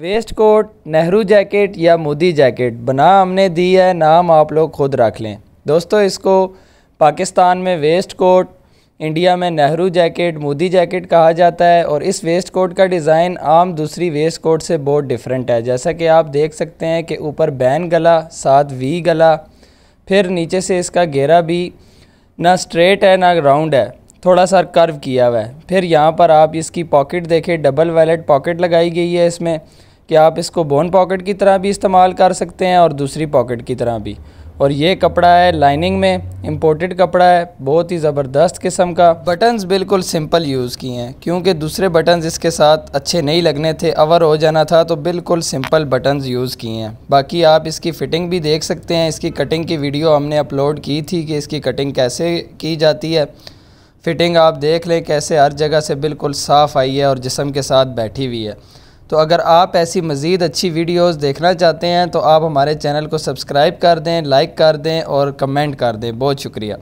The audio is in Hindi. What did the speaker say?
वेस्ट कोट नेहरू जैकेट या मोदी जैकेट बना हमने दी है नाम आप लोग खुद रख लें दोस्तों इसको पाकिस्तान में वेस्ट कोट इंडिया में नेहरू जैकेट मोदी जैकेट कहा जाता है और इस वेस्ट कोट का डिज़ाइन आम दूसरी वेस्ट कोट से बहुत डिफरेंट है जैसा कि आप देख सकते हैं कि ऊपर बैन गला साथ वी गला फिर नीचे से इसका घेरा भी ना स्ट्रेट है ना राउंड है थोड़ा सा कर्व किया हुआ है फिर यहाँ पर आप इसकी पॉकेट देखें डबल वैलेट पॉकेट लगाई गई है इसमें कि आप इसको बोन पॉकेट की तरह भी इस्तेमाल कर सकते हैं और दूसरी पॉकेट की तरह भी और ये कपड़ा है लाइनिंग में इम्पोर्टेड कपड़ा है बहुत ही ज़बरदस्त किस्म का बटन्स बिल्कुल सिंपल यूज़ किए हैं क्योंकि दूसरे बटन्स इसके साथ अच्छे नहीं लगने थे अवर हो जाना था तो बिल्कुल सिंपल बटन्स यूज़ किए हैं बाकी आप इसकी फ़िटिंग भी देख सकते हैं इसकी कटिंग की वीडियो हमने अपलोड की थी कि इसकी कटिंग कैसे की जाती है फ़िटिंग आप देख लें कैसे हर जगह से बिल्कुल साफ़ आई है और जिसम के साथ बैठी हुई है तो अगर आप ऐसी मज़ीद अच्छी वीडियोस देखना चाहते हैं तो आप हमारे चैनल को सब्सक्राइब कर दें लाइक कर दें और कमेंट कर दें बहुत शुक्रिया